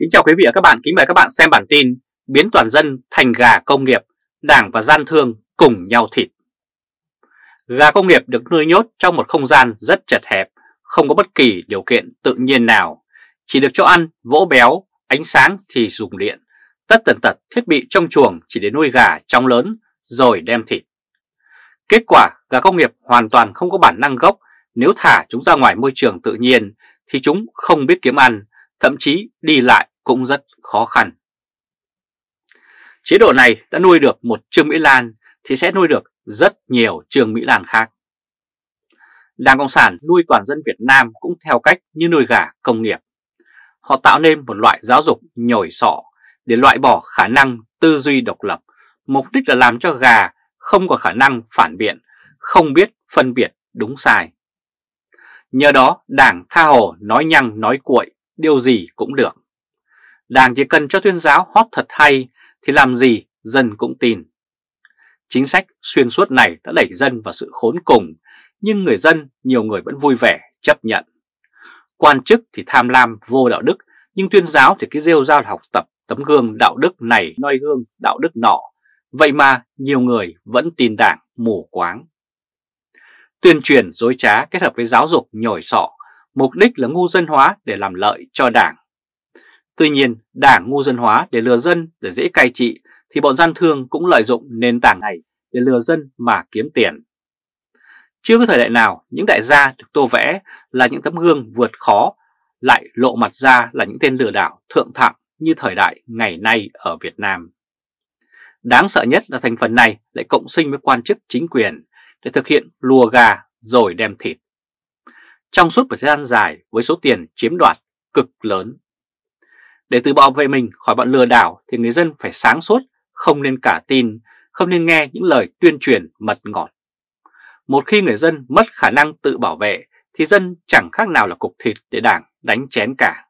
Kính chào quý vị và các bạn, kính mời các bạn xem bản tin Biến toàn dân thành gà công nghiệp, đảng và gian thương cùng nhau thịt Gà công nghiệp được nuôi nhốt trong một không gian rất chật hẹp, không có bất kỳ điều kiện tự nhiên nào Chỉ được cho ăn, vỗ béo, ánh sáng thì dùng điện Tất tần tật thiết bị trong chuồng chỉ để nuôi gà trong lớn rồi đem thịt Kết quả gà công nghiệp hoàn toàn không có bản năng gốc Nếu thả chúng ra ngoài môi trường tự nhiên thì chúng không biết kiếm ăn thậm chí đi lại cũng rất khó khăn. Chế độ này đã nuôi được một Trương Mỹ Lan thì sẽ nuôi được rất nhiều Trương Mỹ Lan khác. Đảng Cộng sản nuôi toàn dân Việt Nam cũng theo cách như nuôi gà công nghiệp. Họ tạo nên một loại giáo dục nhồi sọ để loại bỏ khả năng tư duy độc lập, mục đích là làm cho gà không có khả năng phản biện, không biết phân biệt đúng sai. Nhờ đó, Đảng tha hồ nói nhăng nói cuội, điều gì cũng được. Đảng chỉ cần cho tuyên giáo hót thật hay thì làm gì dân cũng tin. Chính sách xuyên suốt này đã đẩy dân vào sự khốn cùng, nhưng người dân nhiều người vẫn vui vẻ chấp nhận. Quan chức thì tham lam vô đạo đức, nhưng tuyên giáo thì cái rêu ra học tập tấm gương đạo đức này noi gương đạo đức nọ. Vậy mà nhiều người vẫn tin đảng mù quáng. Tuyên truyền dối trá kết hợp với giáo dục nhồi sọ, mục đích là ngu dân hóa để làm lợi cho đảng Tuy nhiên, đảng ngu dân hóa để lừa dân để dễ cai trị thì bọn gian thương cũng lợi dụng nền tảng này để lừa dân mà kiếm tiền. Chưa có thời đại nào những đại gia được tô vẽ là những tấm gương vượt khó lại lộ mặt ra là những tên lừa đảo thượng thặng như thời đại ngày nay ở Việt Nam. Đáng sợ nhất là thành phần này lại cộng sinh với quan chức chính quyền để thực hiện lùa gà rồi đem thịt. Trong suốt một thời gian dài với số tiền chiếm đoạt cực lớn để tự bảo vệ mình khỏi bọn lừa đảo thì người dân phải sáng suốt, không nên cả tin, không nên nghe những lời tuyên truyền mật ngọt. Một khi người dân mất khả năng tự bảo vệ thì dân chẳng khác nào là cục thịt để đảng đánh chén cả.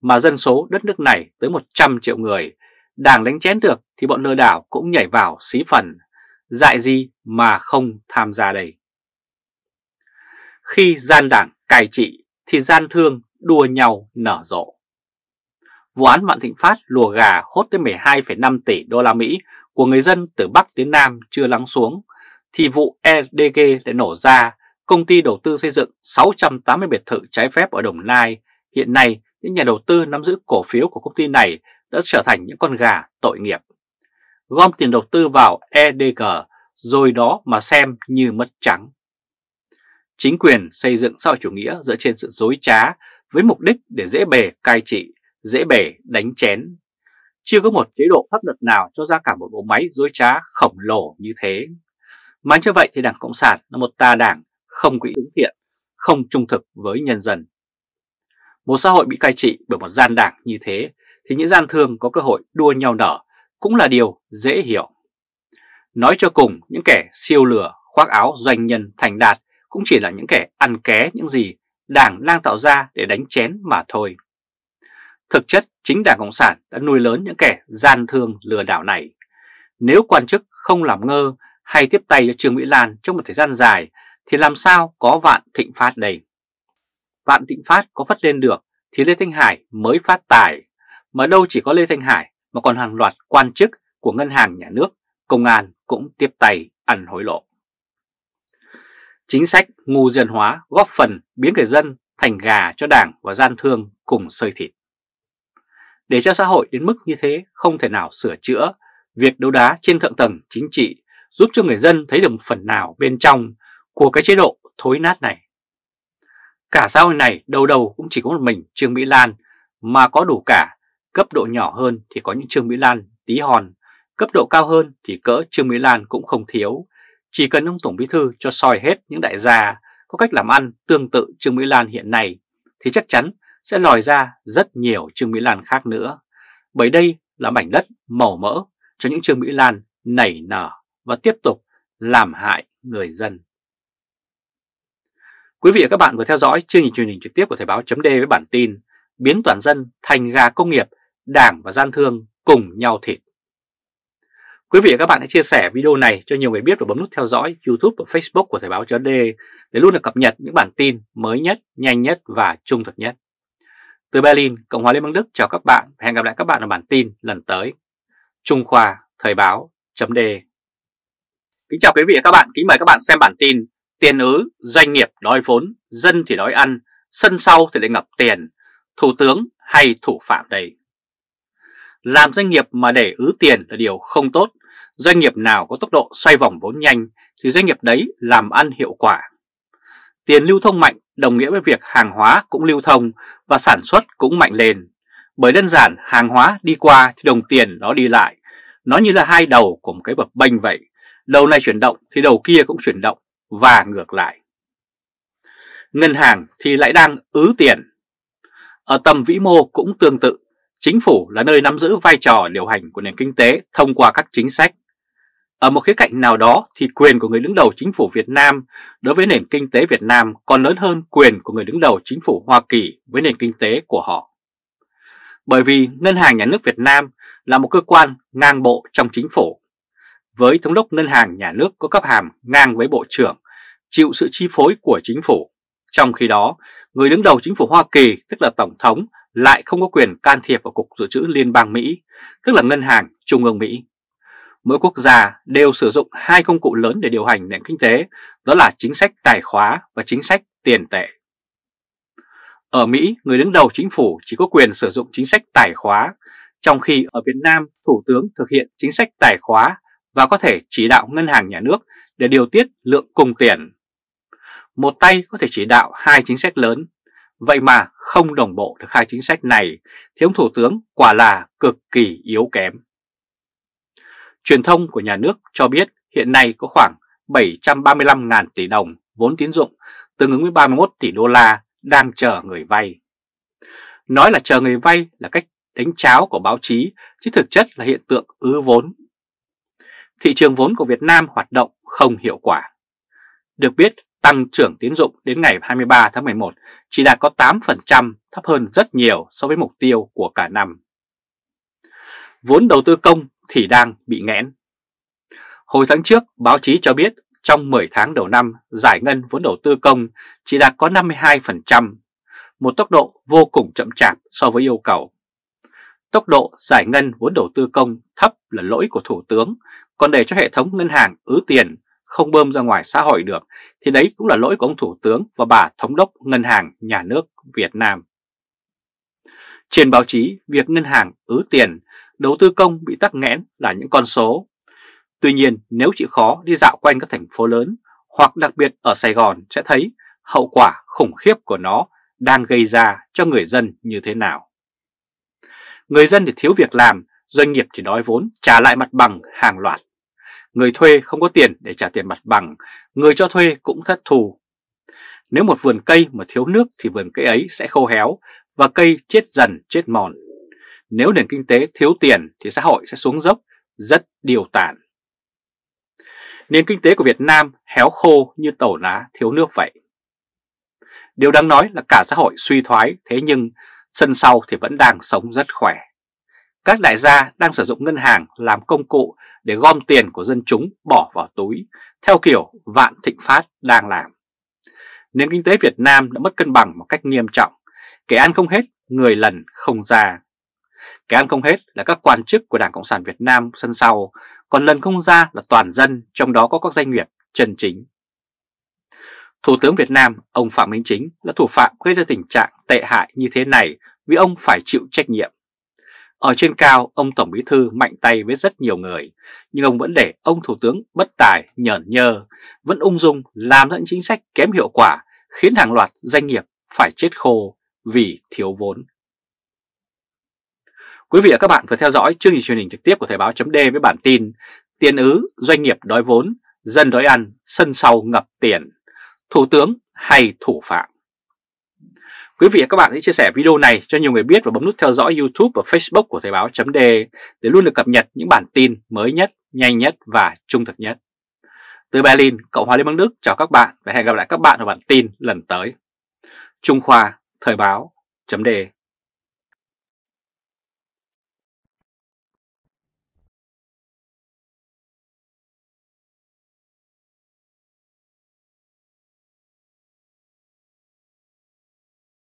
Mà dân số đất nước này tới 100 triệu người, đảng đánh chén được thì bọn lừa đảo cũng nhảy vào xí phần, dại gì mà không tham gia đây. Khi gian đảng cai trị thì gian thương đua nhau nở rộ vụ án Vạn Thịnh Phát lùa gà hốt tới 12,5 tỷ đô la Mỹ của người dân từ Bắc đến Nam chưa lắng xuống, thì vụ EDG lại nổ ra, công ty đầu tư xây dựng 680 biệt thự trái phép ở Đồng Nai. Hiện nay, những nhà đầu tư nắm giữ cổ phiếu của công ty này đã trở thành những con gà tội nghiệp. Gom tiền đầu tư vào EDG, rồi đó mà xem như mất trắng. Chính quyền xây dựng xã chủ nghĩa dựa trên sự dối trá với mục đích để dễ bề cai trị dễ bể, đánh chén. Chưa có một chế độ pháp luật nào cho ra cả một bộ máy dối trá khổng lồ như thế. Mà như vậy thì Đảng Cộng sản là một tà đảng không quỹ ứng thiện, không trung thực với nhân dân. Một xã hội bị cai trị bởi một gian đảng như thế thì những gian thương có cơ hội đua nhau nở cũng là điều dễ hiểu. Nói cho cùng, những kẻ siêu lừa, khoác áo doanh nhân thành đạt cũng chỉ là những kẻ ăn ké những gì đảng đang tạo ra để đánh chén mà thôi. Thực chất chính Đảng Cộng sản đã nuôi lớn những kẻ gian thương lừa đảo này. Nếu quan chức không làm ngơ hay tiếp tay cho Trương Mỹ Lan trong một thời gian dài thì làm sao có vạn thịnh phát đây? Vạn thịnh phát có phát lên được thì Lê Thanh Hải mới phát tài, mà đâu chỉ có Lê Thanh Hải mà còn hàng loạt quan chức của ngân hàng nhà nước, công an cũng tiếp tay ăn hối lộ. Chính sách ngu dân hóa góp phần biến người dân thành gà cho đảng và gian thương cùng sơi thịt. Để cho xã hội đến mức như thế không thể nào sửa chữa, việc đấu đá trên thượng tầng chính trị giúp cho người dân thấy được một phần nào bên trong của cái chế độ thối nát này. Cả xã hội này đầu đầu cũng chỉ có một mình Trương Mỹ Lan mà có đủ cả, cấp độ nhỏ hơn thì có những Trương Mỹ Lan tí hòn, cấp độ cao hơn thì cỡ Trương Mỹ Lan cũng không thiếu, chỉ cần ông Tổng Bí Thư cho soi hết những đại gia có cách làm ăn tương tự Trương Mỹ Lan hiện nay thì chắc chắn sẽ lòi ra rất nhiều Trương Mỹ Lan khác nữa, bởi đây là mảnh đất màu mỡ cho những Trương Mỹ Lan nảy nở và tiếp tục làm hại người dân. Quý vị và các bạn vừa theo dõi chương trình truyền hình trực tiếp của Thời báo .D với bản tin Biến toàn dân thành gà công nghiệp, đảng và gian thương cùng nhau thịt. Quý vị và các bạn hãy chia sẻ video này cho nhiều người biết và bấm nút theo dõi YouTube và Facebook của Thời báo .D để luôn được cập nhật những bản tin mới nhất, nhanh nhất và trung thực nhất. Từ Berlin, Cộng hòa Liên bang Đức chào các bạn và hẹn gặp lại các bạn ở bản tin lần tới. Trung Khoa Thời báo chấm đề Kính chào quý vị và các bạn, kính mời các bạn xem bản tin Tiền ứ, doanh nghiệp đói vốn, dân thì đói ăn, sân sau thì lại ngập tiền, thủ tướng hay thủ phạm đây? Làm doanh nghiệp mà để ứ tiền là điều không tốt, doanh nghiệp nào có tốc độ xoay vòng vốn nhanh thì doanh nghiệp đấy làm ăn hiệu quả. Tiền lưu thông mạnh đồng nghĩa với việc hàng hóa cũng lưu thông và sản xuất cũng mạnh lên. Bởi đơn giản hàng hóa đi qua thì đồng tiền nó đi lại, nó như là hai đầu của một cái bập bênh vậy. Đầu này chuyển động thì đầu kia cũng chuyển động và ngược lại. Ngân hàng thì lại đang ứ tiền. Ở tầm vĩ mô cũng tương tự, chính phủ là nơi nắm giữ vai trò điều hành của nền kinh tế thông qua các chính sách ở một khía cạnh nào đó thì quyền của người đứng đầu chính phủ Việt Nam đối với nền kinh tế Việt Nam còn lớn hơn quyền của người đứng đầu chính phủ Hoa Kỳ với nền kinh tế của họ. Bởi vì Ngân hàng Nhà nước Việt Nam là một cơ quan ngang bộ trong chính phủ. Với Thống đốc Ngân hàng Nhà nước có cấp hàm ngang với Bộ trưởng, chịu sự chi phối của chính phủ. Trong khi đó, người đứng đầu chính phủ Hoa Kỳ, tức là Tổng thống, lại không có quyền can thiệp vào Cục Dự trữ Liên bang Mỹ, tức là Ngân hàng Trung ương Mỹ mỗi quốc gia đều sử dụng hai công cụ lớn để điều hành nền kinh tế, đó là chính sách tài khóa và chính sách tiền tệ. Ở Mỹ, người đứng đầu chính phủ chỉ có quyền sử dụng chính sách tài khóa, trong khi ở Việt Nam, Thủ tướng thực hiện chính sách tài khóa và có thể chỉ đạo ngân hàng nhà nước để điều tiết lượng cung tiền. Một tay có thể chỉ đạo hai chính sách lớn, vậy mà không đồng bộ được hai chính sách này thì ông Thủ tướng quả là cực kỳ yếu kém. Truyền thông của nhà nước cho biết hiện nay có khoảng 735.000 tỷ đồng vốn tín dụng tương ứng với 31 tỷ đô la đang chờ người vay. Nói là chờ người vay là cách đánh cháo của báo chí, chứ thực chất là hiện tượng ứ vốn. Thị trường vốn của Việt Nam hoạt động không hiệu quả. Được biết, tăng trưởng tín dụng đến ngày 23 tháng 11 chỉ đạt có 8%, thấp hơn rất nhiều so với mục tiêu của cả năm. Vốn đầu tư công thì đang bị nghẽn. Hồi tháng trước, báo chí cho biết trong 10 tháng đầu năm, giải ngân vốn đầu tư công chỉ đạt có 52%, một tốc độ vô cùng chậm chạp so với yêu cầu. Tốc độ giải ngân vốn đầu tư công thấp là lỗi của Thủ tướng, còn để cho hệ thống ngân hàng ứ tiền không bơm ra ngoài xã hội được thì đấy cũng là lỗi của ông Thủ tướng và bà Thống đốc Ngân hàng Nhà nước Việt Nam. Trên báo chí, việc ngân hàng ứ tiền đầu tư công bị tắc nghẽn là những con số. Tuy nhiên nếu chịu khó đi dạo quanh các thành phố lớn hoặc đặc biệt ở Sài Gòn sẽ thấy hậu quả khủng khiếp của nó đang gây ra cho người dân như thế nào. Người dân thì thiếu việc làm, doanh nghiệp thì đói vốn trả lại mặt bằng hàng loạt. Người thuê không có tiền để trả tiền mặt bằng, người cho thuê cũng thất thù. Nếu một vườn cây mà thiếu nước thì vườn cây ấy sẽ khô héo và cây chết dần chết mòn. Nếu nền kinh tế thiếu tiền thì xã hội sẽ xuống dốc, rất điều tản. Nền kinh tế của Việt Nam héo khô như tẩu lá thiếu nước vậy. Điều đáng nói là cả xã hội suy thoái thế nhưng sân sau thì vẫn đang sống rất khỏe. Các đại gia đang sử dụng ngân hàng làm công cụ để gom tiền của dân chúng bỏ vào túi, theo kiểu vạn thịnh phát đang làm. Nền kinh tế Việt Nam đã mất cân bằng một cách nghiêm trọng, kẻ ăn không hết, người lần không ra. Cái ăn không hết là các quan chức của Đảng Cộng sản Việt Nam sân sau, còn lần không ra là toàn dân, trong đó có các doanh nghiệp chân chính. Thủ tướng Việt Nam, ông Phạm Minh Chính là thủ phạm gây ra tình trạng tệ hại như thế này vì ông phải chịu trách nhiệm. Ở trên cao, ông Tổng Bí Thư mạnh tay với rất nhiều người, nhưng ông vẫn để ông Thủ tướng bất tài, nhởn nhơ, vẫn ung dung làm những chính sách kém hiệu quả, khiến hàng loạt doanh nghiệp phải chết khô vì thiếu vốn. Quý vị và các bạn vừa theo dõi chương trình truyền hình trực tiếp của Thời báo chấm với bản tin Tiền ứ, doanh nghiệp đói vốn, dân đói ăn, sân sau ngập tiền, thủ tướng hay thủ phạm. Quý vị và các bạn hãy chia sẻ video này cho nhiều người biết và bấm nút theo dõi YouTube và Facebook của Thời báo chấm để luôn được cập nhật những bản tin mới nhất, nhanh nhất và trung thực nhất. Từ Berlin, Cộng hòa Liên bang Đức chào các bạn và hẹn gặp lại các bạn ở bản tin lần tới. Trung Khoa, Thời báo, chấm